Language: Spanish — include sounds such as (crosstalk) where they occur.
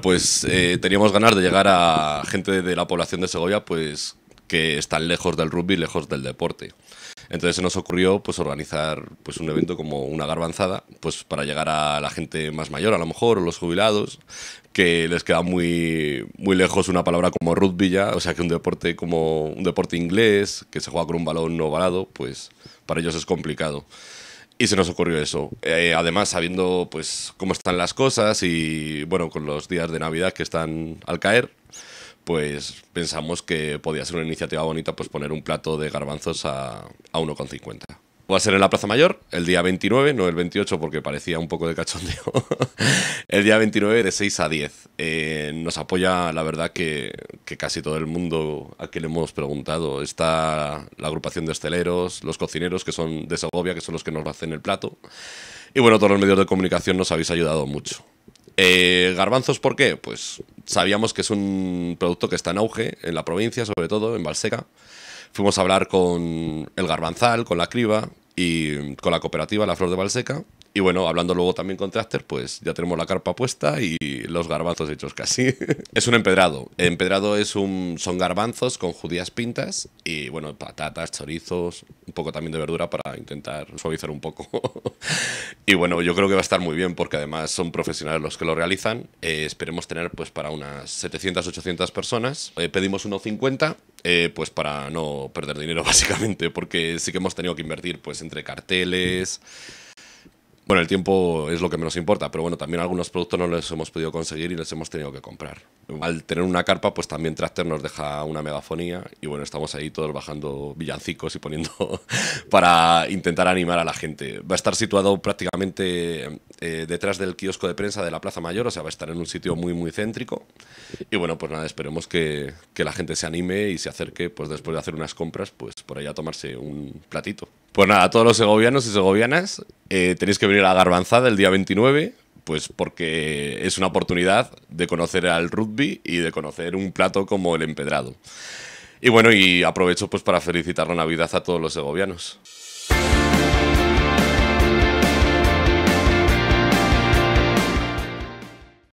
pues eh, teníamos ganas de llegar a gente de la población de Segovia pues que están lejos del rugby, lejos del deporte. Entonces se nos ocurrió pues organizar pues un evento como una garbanzada, pues para llegar a la gente más mayor a lo mejor, los jubilados, que les queda muy, muy lejos una palabra como rugby ya, o sea que un deporte como un deporte inglés, que se juega con un balón no balado, pues para ellos es complicado. Y se nos ocurrió eso. Eh, además, sabiendo pues cómo están las cosas y bueno, con los días de Navidad que están al caer, pues pensamos que podía ser una iniciativa bonita pues poner un plato de garbanzos a, a 1,50. Va a ser en la Plaza Mayor el día 29, no el 28 porque parecía un poco de cachondeo. (laughs) el día 29 de 6 a 10. Eh, nos apoya, la verdad, que, que, casi todo el mundo a quien le hemos preguntado. Está la agrupación de esteleros, los cocineros que son de Segovia, que son los que nos hacen el plato. Y bueno, todos los medios de comunicación nos habéis ayudado mucho. Eh, garbanzos, ¿por qué? Pues sabíamos que es un producto que está en auge en la provincia, sobre todo en Valseca. Fuimos a hablar con el garbanzal, con la criba, y con la cooperativa La Flor de Valseca y bueno, hablando luego también con Traster, pues ya tenemos la carpa puesta y los garbanzos hechos casi. (laughs) es un empedrado. empedrado es un, son garbanzos con judías pintas y bueno, patatas, chorizos, un poco también de verdura para intentar suavizar un poco. (laughs) y bueno, yo creo que va a estar muy bien porque además son profesionales los que lo realizan. Eh, esperemos tener pues para unas 700, 800 personas. Eh, pedimos unos 50 eh, pues para no perder dinero (laughs) básicamente porque sí que hemos tenido que invertir pues entre carteles. Bueno, el tiempo es lo que menos importa, pero bueno, también algunos productos no los hemos podido conseguir y los hemos tenido que comprar. Al tener una carpa, pues también Tractor nos deja una megafonía y bueno, estamos ahí todos bajando villancicos y poniendo (laughs) para intentar animar a la gente. Va a estar situado prácticamente eh, detrás del kiosco de prensa de la Plaza Mayor, o sea, va a estar en un sitio muy, muy céntrico. Y bueno, pues nada, esperemos que, que la gente se anime y se acerque, pues después de hacer unas compras, pues por allá a tomarse un platito. Pues nada, a todos los segovianos y segovianas, eh, tenéis que venir a Garbanzada el día 29, pues porque es una oportunidad de conocer al rugby y de conocer un plato como el empedrado. Y bueno, y aprovecho pues para felicitar la Navidad a todos los segovianos.